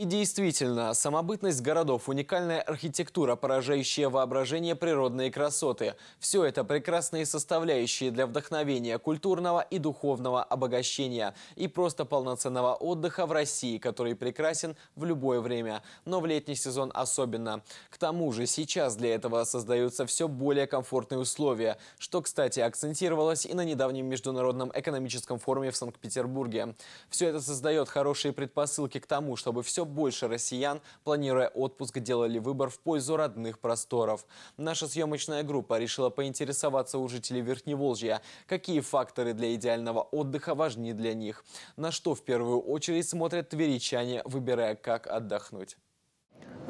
И действительно, самобытность городов, уникальная архитектура, поражающая воображение природные красоты – все это прекрасные составляющие для вдохновения, культурного и духовного обогащения и просто полноценного отдыха в России, который прекрасен в любое время, но в летний сезон особенно. К тому же сейчас для этого создаются все более комфортные условия, что, кстати, акцентировалось и на недавнем Международном экономическом форуме в Санкт-Петербурге. Все это создает хорошие предпосылки к тому, чтобы все больше россиян, планируя отпуск, делали выбор в пользу родных просторов. Наша съемочная группа решила поинтересоваться у жителей Верхневолжья, какие факторы для идеального отдыха важны для них, на что в первую очередь смотрят тверичане, выбирая, как отдохнуть.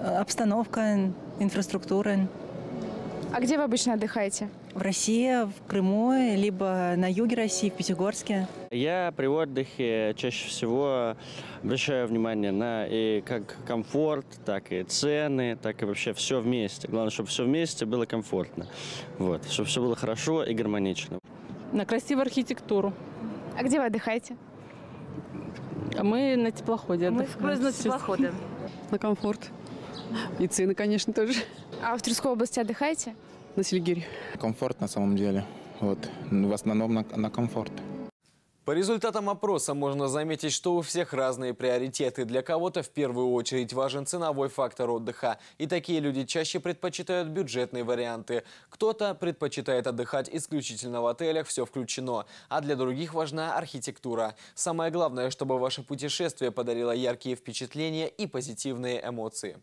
Обстановка, инфраструктура, а где вы обычно отдыхаете? В России, в Крыму, либо на юге России, в Пятигорске. Я при отдыхе чаще всего обращаю внимание на и как комфорт, так и цены, так и вообще все вместе. Главное, чтобы все вместе было комфортно, вот, чтобы все было хорошо и гармонично. На красивую архитектуру. А где вы отдыхаете? Мы на теплоходе отдыхаем. Мы на теплоходе. На комфорт. И цены, конечно, тоже. А в Тверской области отдыхаете? на Сельгирь. Комфорт на самом деле. Вот. В основном на, на комфорт. По результатам опроса можно заметить, что у всех разные приоритеты. Для кого-то в первую очередь важен ценовой фактор отдыха. И такие люди чаще предпочитают бюджетные варианты. Кто-то предпочитает отдыхать исключительно в отелях, все включено. А для других важна архитектура. Самое главное, чтобы ваше путешествие подарило яркие впечатления и позитивные эмоции.